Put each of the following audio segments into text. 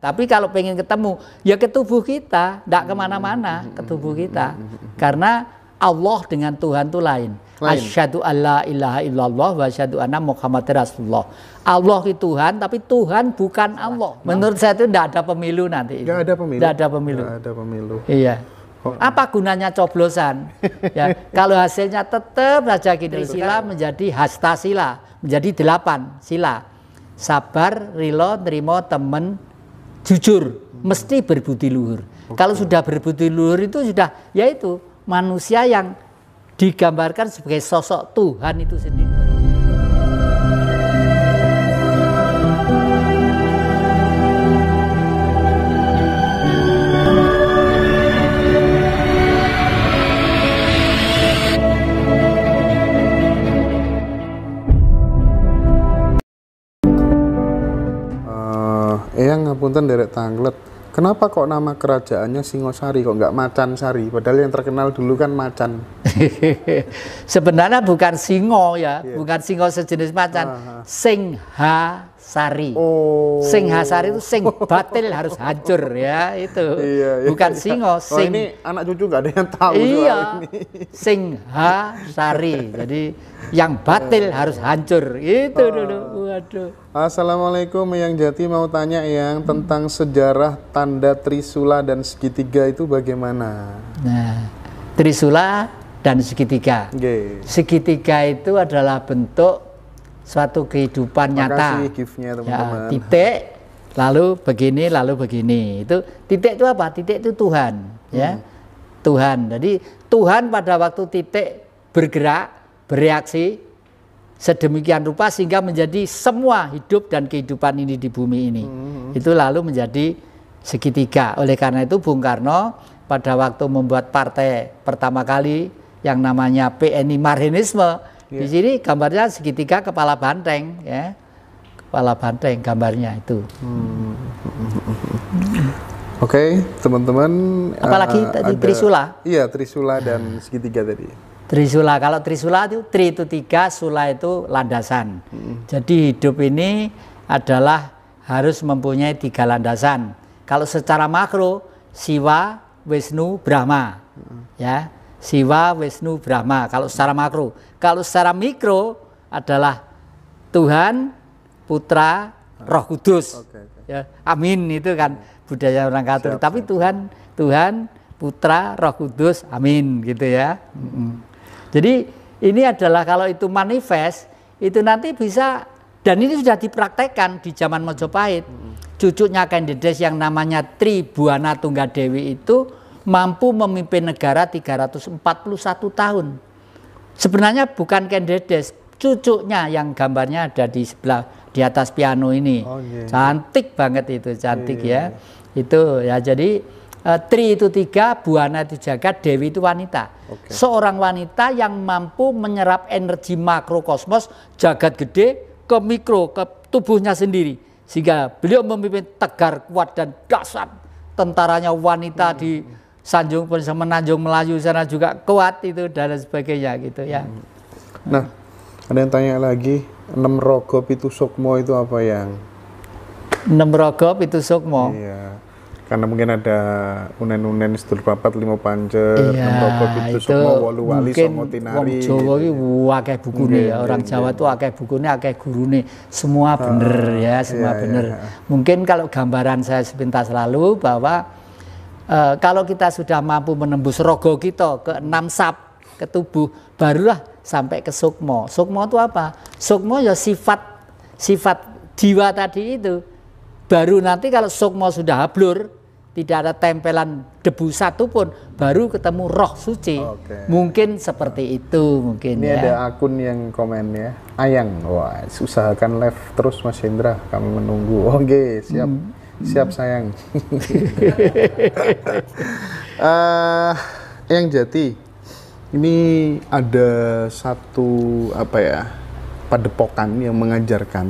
Tapi kalau pengen ketemu, ya ke tubuh kita, tidak kemana-mana hmm. ke tubuh hmm. kita. Hmm. Karena Allah dengan Tuhan itu lain. lain. Asyhadu Allah ilaha illallah wa asyhadu anna Muhammad Rasulullah. Allah itu Tuhan, tapi Tuhan bukan Allah. Nah. Menurut saya itu tidak ada pemilu nanti. Tidak ada pemilu. Tidak ada pemilu. Gak ada pemilu. Iya. Apa gunanya coblosan? ya, kalau hasilnya tetap saja gini gitu. sila menjadi hasta sila, menjadi delapan sila. Sabar, rilo, terima, temen, jujur mesti berbudi luhur. Okay. Kalau sudah berbudi luhur itu sudah yaitu manusia yang digambarkan sebagai sosok Tuhan itu sendiri. Eyang ngapunten derek tanglet. Kenapa kok nama kerajaannya Singosari kok nggak Macan Sari? Padahal yang terkenal dulu kan macan. Sebenarnya bukan singo ya, yeah. bukan singo sejenis macan. -huh. Singha sari. Oh. Sing hasari itu sing batil harus hancur ya itu. Iya, iya, Bukan iya. singo, oh, sing. Oh, ini anak cucu nggak ada yang tahu iya, ini. Sing hasari. Jadi yang batil harus hancur. Itu oh. dulu. Waduh. Assalamualaikum yang jati mau tanya yang tentang sejarah tanda trisula dan segitiga itu bagaimana? Nah, trisula dan segitiga. Okay. Segitiga itu adalah bentuk suatu kehidupan nyata. Makasih ya, teman-teman. Ya, titik lalu begini lalu begini. Itu titik itu apa? Titik itu Tuhan, ya. hmm. ya. Tuhan. Jadi Tuhan pada waktu titik bergerak, bereaksi sedemikian rupa sehingga menjadi semua hidup dan kehidupan ini di bumi ini. Hmm. Itu lalu menjadi segitiga. Oleh karena itu Bung Karno pada waktu membuat partai pertama kali yang namanya PNI Marhenisme Iya. Di sini gambarnya segitiga kepala banteng ya. Kepala banteng gambarnya itu. Hmm. Oke, okay, teman-teman. Apalagi uh, tadi ada, Trisula. Iya, Trisula dan segitiga tadi. Trisula, kalau Trisula itu tri itu tiga, sula itu landasan. Hmm. Jadi hidup ini adalah harus mempunyai tiga landasan. Kalau secara makro, Siwa, Wisnu, Brahma, hmm. ya Siwa, Wisnu, Brahma kalau secara makro. Kalau secara mikro adalah Tuhan, Putra, Roh Kudus. Okay, okay. Ya, amin itu kan budaya orang Katolik. Siap, Tapi siap. Tuhan, Tuhan, Putra, Roh Kudus, amin gitu ya. Jadi ini adalah kalau itu manifest itu nanti bisa dan ini sudah dipraktekkan di zaman Mojopahit. Mm-hmm. Cucunya Kendedes yang namanya Tribuana Tunggadewi itu mampu memimpin negara 341 tahun. Sebenarnya bukan Kendedes, cucunya yang gambarnya ada di sebelah di atas piano ini. Oh, yeah. Iya. Cantik banget itu, cantik yeah. Iya, ya. Iya. Itu ya jadi uh, tri itu tiga, buana itu jaga, dewi itu wanita. Okay. Seorang wanita yang mampu menyerap energi makrokosmos jagat gede ke mikro ke tubuhnya sendiri sehingga beliau memimpin tegar kuat dan dasar tentaranya wanita hmm. di Sanjung pun Nanjung Melayu sana juga kuat itu dan sebagainya gitu ya. Hmm. Nah, ada yang tanya lagi, enam rogop itu sukmo itu apa yang? Enam rogop itu sukmo. Iya. Karena mungkin ada unen-unen sedur papat lima panjer, iya, enam rogop itu, itu sukmo walu wali somo tinari. Wong gitu Jawa gitu, ya. buku nih, ya, orang Jawa tuh akeh bukune, akeh nih. Semua bener uh, ya, iya, semua iya, bener. Iya. Mungkin kalau gambaran saya sepintas lalu bahwa Eh, kalau kita sudah mampu menembus rogo kita ke enam sap ke tubuh barulah sampai ke sukmo sukmo itu apa sukmo ya sifat sifat jiwa tadi itu baru nanti kalau sukmo sudah hablur tidak ada tempelan debu satu pun baru ketemu roh suci Oke. mungkin seperti itu mungkin ini ya. ada akun yang komen ya ayang wah usahakan live terus mas Indra kami menunggu oh, oke okay, siap hmm. Siap sayang. uh, yang jati ini ada satu apa ya padepokan yang mengajarkan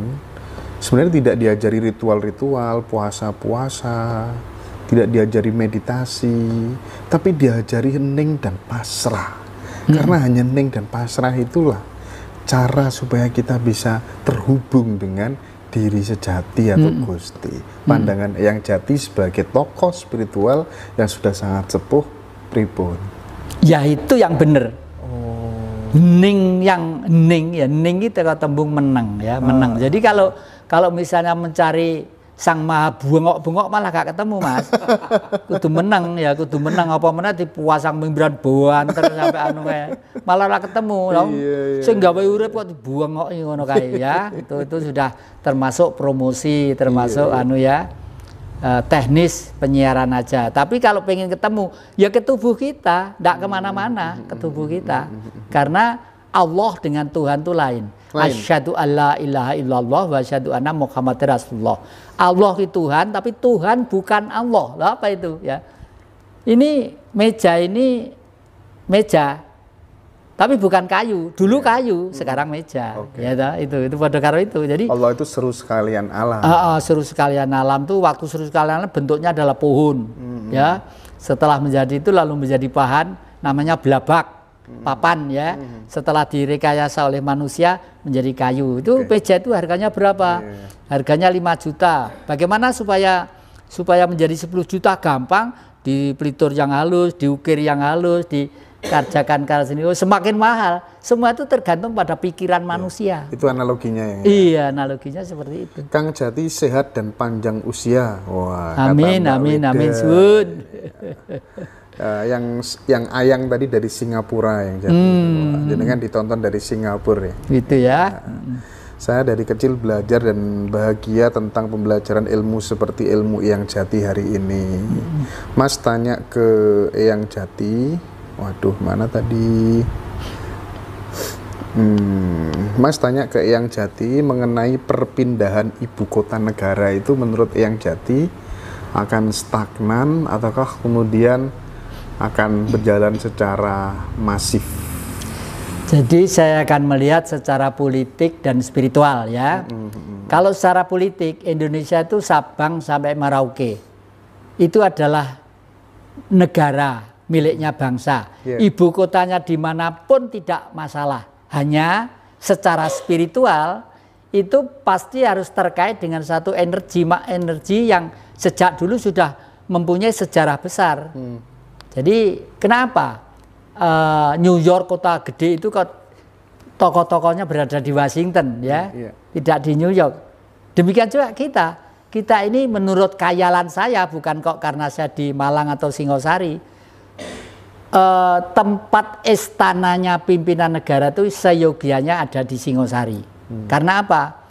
sebenarnya tidak diajari ritual-ritual puasa-puasa tidak diajari meditasi tapi diajari hening dan pasrah hmm. karena hanya hening dan pasrah itulah cara supaya kita bisa terhubung dengan diri sejati atau ya hmm. gusti pandangan hmm. yang jati sebagai tokoh spiritual yang sudah sangat sepuh pribun ya itu yang benar oh. ning yang ning ya ning itu kata tembung menang ya menang ah. jadi kalau kalau misalnya mencari sang maha bungok bungok malah gak ketemu mas kudu menang ya kudu menang apa mana puasang mimbran bawaan terus sampai anu ya malah lah ketemu iya, dong iya, iya, sing gawe urip kok dibuang kok ngono kaya ya itu itu sudah termasuk promosi termasuk iya. anu ya eh, teknis penyiaran aja tapi kalau pengen ketemu ya ketubuh kita gak kemana-mana ketubuh kita hmm. karena Allah dengan Tuhan itu lain. lain. Asyhadu alla ilaha illallah wa asyhadu anna Muhammad Rasulullah. Allah itu Tuhan tapi Tuhan bukan Allah. Lah apa itu ya? Ini meja ini meja tapi bukan kayu. Dulu ya. kayu, hmm. sekarang meja. Okay. Ya itu itu pada karo itu. Jadi Allah itu seru sekalian alam. Uh, uh, seru sekalian alam tuh waktu seru sekalian alam bentuknya adalah pohon. Mm -hmm. Ya. Setelah menjadi itu lalu menjadi bahan namanya belabak Hmm. papan ya hmm. setelah direkayasa oleh manusia menjadi kayu itu okay. itu harganya berapa yeah. harganya 5 juta bagaimana supaya supaya menjadi 10 juta gampang di pelitur yang halus diukir yang halus dikerjakan karya seni semakin mahal semua itu tergantung pada pikiran manusia manusia itu analoginya ya iya analoginya seperti itu Kang Jati sehat dan panjang usia wah amin amin Wida. amin sun uh, yang yang ayang tadi dari Singapura yang jadi hmm. dengan ditonton dari Singapura ya gitu ya nah, saya dari kecil belajar dan bahagia tentang pembelajaran ilmu seperti ilmu yang jati hari ini hmm. Mas tanya ke yang jati waduh mana tadi Hmm, Mas tanya ke Eyang Jati mengenai perpindahan ibu kota negara itu menurut Eyang Jati akan stagnan ataukah kemudian akan berjalan secara masif. Jadi saya akan melihat secara politik dan spiritual ya. Mm -hmm. Kalau secara politik Indonesia itu Sabang sampai Merauke itu adalah negara miliknya bangsa. Yeah. Ibu kotanya dimanapun tidak masalah. Hanya secara spiritual itu pasti harus terkait dengan satu energi energi yang sejak dulu sudah mempunyai sejarah besar. Mm. Jadi kenapa uh, New York kota gede itu kok tokoh-tokohnya berada di Washington ya, yeah. Iya. tidak di New York. Demikian juga kita. Kita ini menurut kayalan saya bukan kok karena saya di Malang atau Singosari. Uh, tempat istananya pimpinan negara itu seyogianya ada di Singosari. Hmm. Karena apa?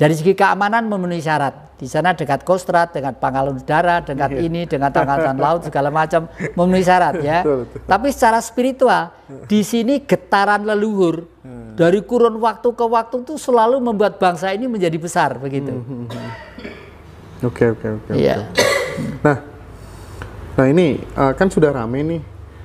Dari segi keamanan memenuhi syarat di sana dekat kostrat, dengan Pangkalan Udara, dengan yeah. ini, dengan Angkatan Laut segala macam memenuhi syarat ya. Betul, betul. Tapi secara spiritual iya. di sini getaran leluhur hmm. dari kurun waktu ke waktu itu selalu membuat bangsa ini menjadi besar begitu. Hmm, hmm, hmm, oke oke iya. oke. Nah, nah ini uh, kan sudah rame nih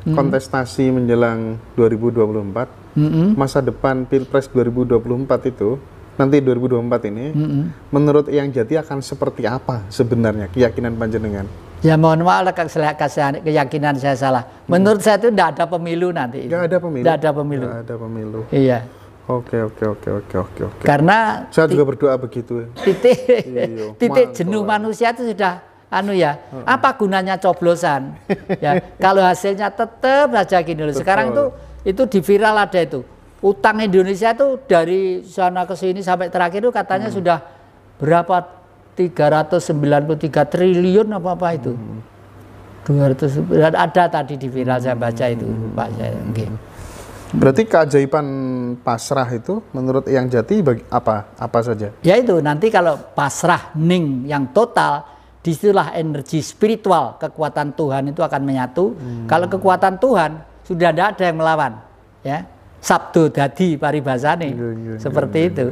hmm. kontestasi menjelang 2024. Mm -hmm. Masa depan Pilpres 2024 itu nanti 2024 ini, mm -hmm. menurut yang jati akan seperti apa sebenarnya keyakinan panjenengan? Ya mohon maaf lah keyakinan saya salah. Menurut saya itu tidak ada pemilu nanti. Tidak ada pemilu. Tidak ada pemilu. Tidak ada pemilu. Iya. Oke oke oke oke oke oke. Karena saya juga berdoa begitu. Titik iya, iya, iya. titik jenuh manusia itu sudah anu ya. Apa gunanya coblosan? ya kalau hasilnya tetap saja gini loh. Sekarang itu itu di viral ada itu utang Indonesia itu dari sana ke sini sampai terakhir itu katanya hmm. sudah berapa 393 triliun apa apa itu. Hmm. 200 ada tadi di viral saya baca itu hmm. Pak saya. Okay. Berarti keajaiban pasrah itu menurut yang jati bagi, apa apa saja? Ya itu nanti kalau pasrah ning yang total disitulah energi spiritual kekuatan Tuhan itu akan menyatu. Hmm. Kalau kekuatan Tuhan sudah tidak ada yang melawan, ya sabdo dadi paribasane. iya, iya, iya Seperti iya, itu.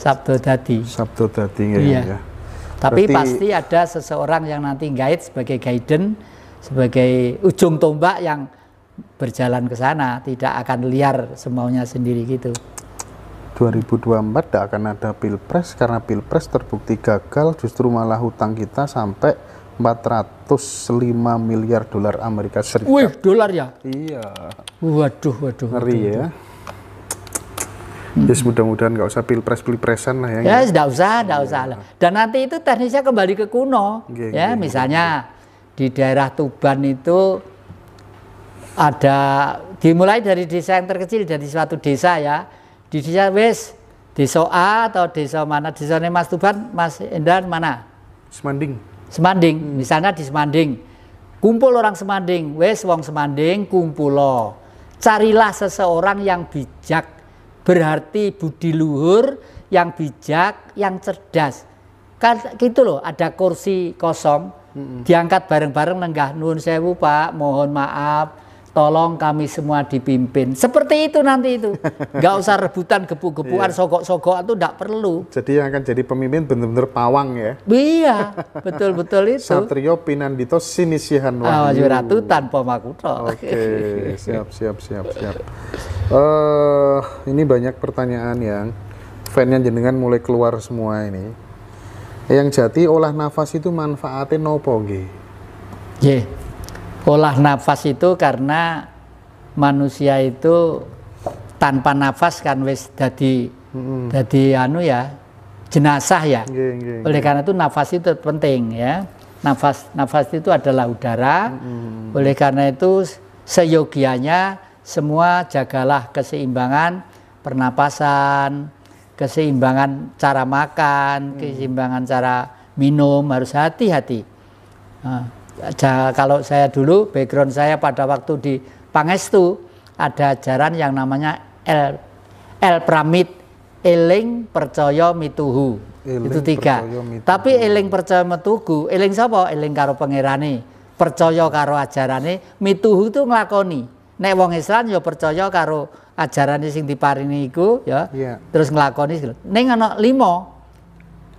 Sabdo dadi. Sabdo dadi ya. Tapi Berarti... pasti ada seseorang yang nanti guide sebagai guidance, sebagai ujung tombak yang berjalan ke sana, tidak akan liar semaunya sendiri gitu. 2024 tidak akan ada pilpres karena pilpres terbukti gagal, justru malah hutang kita sampai 405 miliar dolar Amerika Serikat. Wih, dolar ya? Iya. Waduh, waduh. Ngeri waduh, ya. Hmm. Yes, mudah-mudahan nggak usah pilpres-pilpresan lah ya. Ya, nggak usah, nggak oh, usah Ya. Dan nanti itu teknisnya kembali ke kuno. Gek, ya, gek, misalnya gek. di daerah Tuban itu ada dimulai dari desa yang terkecil dari suatu desa ya. Di desa wes desa A atau desa mana? Desa Mas Tuban, Mas Endar mana? Semanding. Semanding, hmm. misalnya di Semanding. Kumpul orang Semanding, wes wong Semanding kumpul lo. Carilah seseorang yang bijak, berarti budi luhur, yang bijak, yang cerdas. Kan gitu loh, ada kursi kosong, hmm. diangkat bareng-bareng nenggah nun sewu Pak, mohon maaf tolong kami semua dipimpin. Seperti itu nanti itu. Gak usah rebutan gebu-gebuan iya. sogok-sogok itu tidak perlu. Jadi yang akan jadi pemimpin benar-benar pawang ya? Iya, betul-betul itu. Satrio Pinandito Sinisihan Wahyu. Oh, Ratu tanpa makuto. Oke, siap, siap, siap, siap. Uh, ini banyak pertanyaan yang fan yang jenengan mulai keluar semua ini. Yang jati olah nafas itu manfaatnya nopo nggih. Yeah olah nafas itu karena manusia itu tanpa nafas kan wis jadi hmm. anu ya jenazah ya. Yeah, yeah, yeah. Oleh karena itu nafas itu penting ya. Nafas nafas itu adalah udara. Hmm. Oleh karena itu seyogianya semua jagalah keseimbangan pernapasan, keseimbangan cara makan, hmm. keseimbangan cara minum harus hati-hati. Nah, ada, kalau saya dulu background saya pada waktu di Pangestu ada ajaran yang namanya El El Pramit Eling Percaya Mituhu eling, itu tiga mituhu. tapi eling percaya mituhu eling siapa? eling karo pangerane percaya karo ajarane mituhu itu ngelakoni. nek wong Islam ya percaya karo ajarane sing diparingi iku ya yeah. terus ngelakoni. Neng ana limo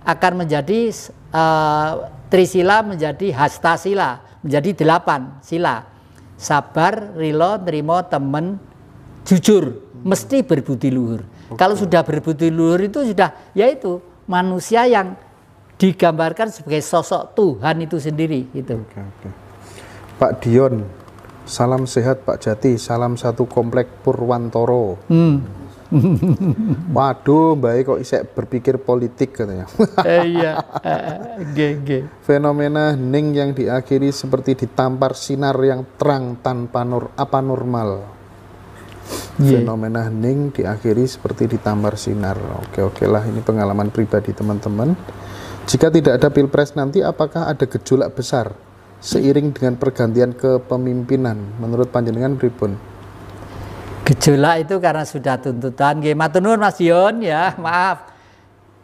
akan menjadi uh, Trisila menjadi hasta sila, menjadi delapan sila. Sabar, rilo, nerimo, temen, jujur, mesti berbudi luhur. Okay. Kalau sudah berbudi luhur itu sudah yaitu manusia yang digambarkan sebagai sosok Tuhan itu sendiri gitu. Okay, okay. Pak Dion, salam sehat Pak Jati, salam satu komplek Purwantoro. Hmm. Waduh, baik e, kok isek berpikir politik katanya. Eh, iya, eh, eh, GG. Fenomena hening yang diakhiri seperti ditampar sinar yang terang tanpa nur apa normal. Yeah. Fenomena hening diakhiri seperti ditampar sinar. Oke, oke lah ini pengalaman pribadi teman-teman. Jika tidak ada pilpres nanti apakah ada gejolak besar seiring dengan pergantian kepemimpinan menurut panjenengan pribun. Gejolak itu karena sudah tuntutan. Nggih, matur Mas Dion ya, maaf.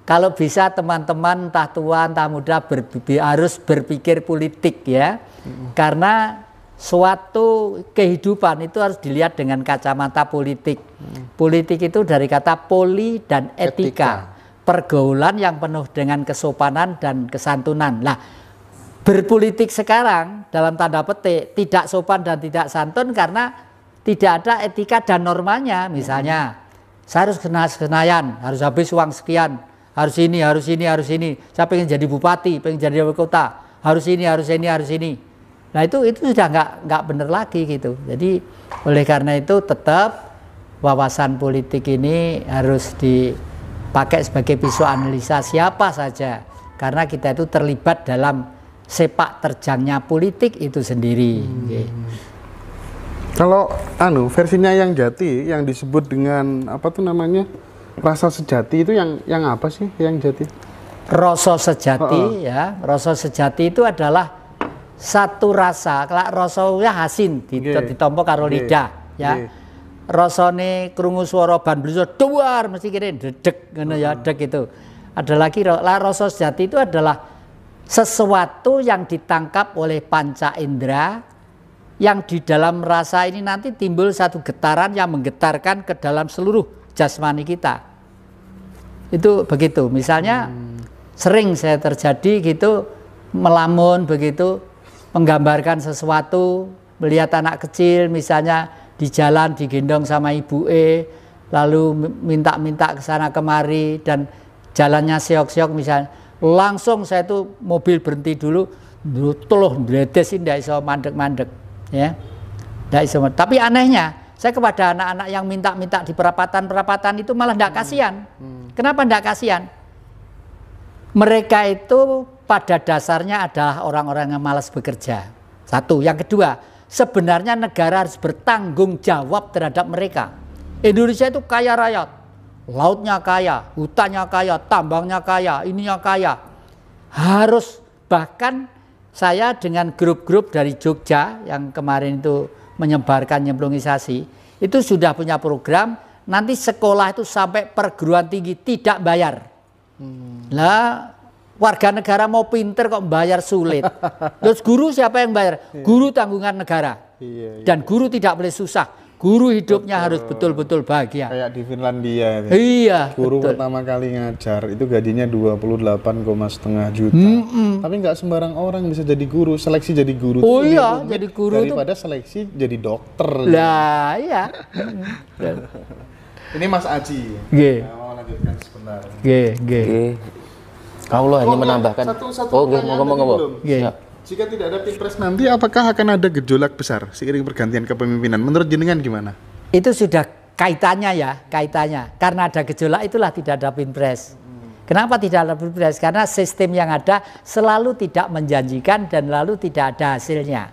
Kalau bisa teman-teman entah tua entah muda ber, harus berpikir politik ya. Karena suatu kehidupan itu harus dilihat dengan kacamata politik. Mm. Politik itu dari kata poli dan etika. etika, pergaulan yang penuh dengan kesopanan dan kesantunan. Lah, berpolitik sekarang dalam tanda petik tidak sopan dan tidak santun karena tidak ada etika dan normanya misalnya saya harus kena senayan harus habis uang sekian harus ini harus ini harus ini saya pengen jadi bupati pengen jadi wali kota harus ini harus ini harus ini nah itu itu sudah nggak nggak benar lagi gitu jadi oleh karena itu tetap wawasan politik ini harus dipakai sebagai pisau analisa siapa saja karena kita itu terlibat dalam sepak terjangnya politik itu sendiri. Hmm. Okay. Kalau anu versinya yang jati yang disebut dengan apa tuh namanya? Rasa sejati itu yang yang apa sih yang jati? Rasa sejati oh, oh. ya. Rasa sejati itu adalah satu rasa. Kalau ya hasin ditompo karo Gye. lidah ya. Gye. Rasane krungu swara ban bluso duar mesti kene dedek ngono ya, dedek itu. Ada lagi lah rasa sejati itu adalah sesuatu yang ditangkap oleh panca indera yang di dalam rasa ini nanti timbul satu getaran yang menggetarkan ke dalam seluruh jasmani kita. Itu begitu. Misalnya hmm. sering saya terjadi gitu melamun begitu menggambarkan sesuatu, melihat anak kecil misalnya di jalan digendong sama ibu E, lalu minta-minta ke sana kemari dan jalannya siok seok misalnya. Langsung saya tuh mobil berhenti dulu, dulu teluh, bledes, tidak iso mandek-mandek ya tidak semua. tapi anehnya saya kepada anak-anak yang minta-minta di perapatan-perapatan itu malah tidak hmm. kasihan hmm. kenapa tidak kasihan mereka itu pada dasarnya adalah orang-orang yang malas bekerja satu yang kedua sebenarnya negara harus bertanggung jawab terhadap mereka Indonesia itu kaya raya, lautnya kaya hutannya kaya tambangnya kaya ininya kaya harus bahkan saya dengan grup-grup dari Jogja yang kemarin itu menyebarkan nyemplungisasi itu sudah punya program nanti sekolah itu sampai perguruan tinggi tidak bayar. Hmm. Nah, warga negara mau pinter kok bayar sulit. Terus guru siapa yang bayar? Iya. Guru tanggungan negara. Iya, iya. Dan guru tidak boleh susah. Guru hidupnya betul. harus betul-betul bahagia. Kayak di Finlandia. Ya. Iya. Guru betul. pertama kali ngajar itu gajinya 28,5 juta. Mm -mm. Tapi nggak sembarang orang bisa jadi guru. Seleksi jadi guru. Oh iya, jadi guru daripada itu... seleksi jadi dokter. Lah, iya. Ini Mas Aji. G. Oke. Nah, mau lanjutkan sebentar. G, G. Allah hanya menambahkan. Satu, satu oh, ngomong-ngomong. Ngomong. G. Ngomong, ngomong. Jika tidak ada pilpres nanti, apakah akan ada gejolak besar seiring pergantian kepemimpinan? Menurut jenengan gimana? Itu sudah kaitannya ya, kaitannya. Karena ada gejolak itulah tidak ada pilpres. Kenapa tidak ada pilpres? Karena sistem yang ada selalu tidak menjanjikan dan lalu tidak ada hasilnya.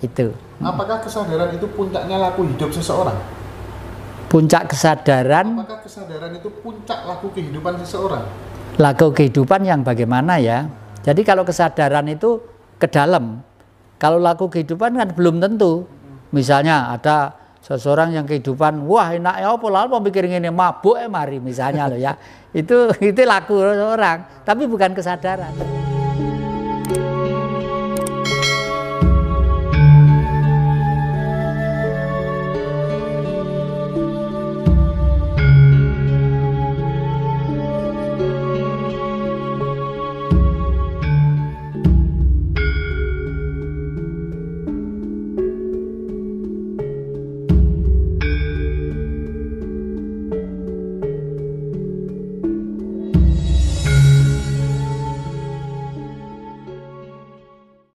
Itu. Apakah kesadaran itu puncaknya laku hidup seseorang? Puncak kesadaran. Apakah kesadaran itu puncak laku kehidupan seseorang? Laku kehidupan yang bagaimana ya? Jadi kalau kesadaran itu ke dalam. Kalau laku kehidupan kan belum tentu. Misalnya ada seseorang yang kehidupan, wah enak ya apa lalu mikir ini mabuk ya mari misalnya loh ya. Itu itu laku orang, tapi bukan kesadaran.